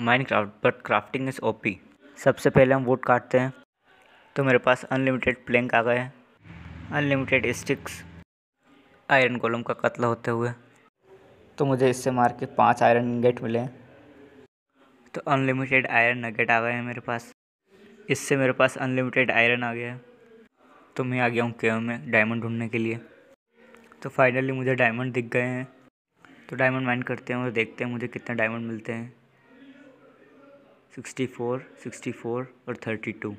Minecraft but crafting is OP सबसे पहले हम वुड काटते हैं तो मेरे पास अनलिमिटेड प्लैंक आ गए हैं अनलिमिटेड स्टिक्स आयरन गोलम का कत्ल होते हुए तो मुझे इससे मार के पाँच आयरन गेट मिले हैं तो अनलिमिटेड आयरन नगेट आ गए हैं मेरे पास इससे मेरे पास अनलिमिटेड आयरन आ गया है तो मैं आ गया हूँ केव में डायमंड ढूंढने के लिए तो फाइनली मुझे डायमंड दिख गए हैं तो डायमंड माइंड करते हैं और देखते हैं मुझे कितने डायमंड मिलते हैं 64, 64 or 32.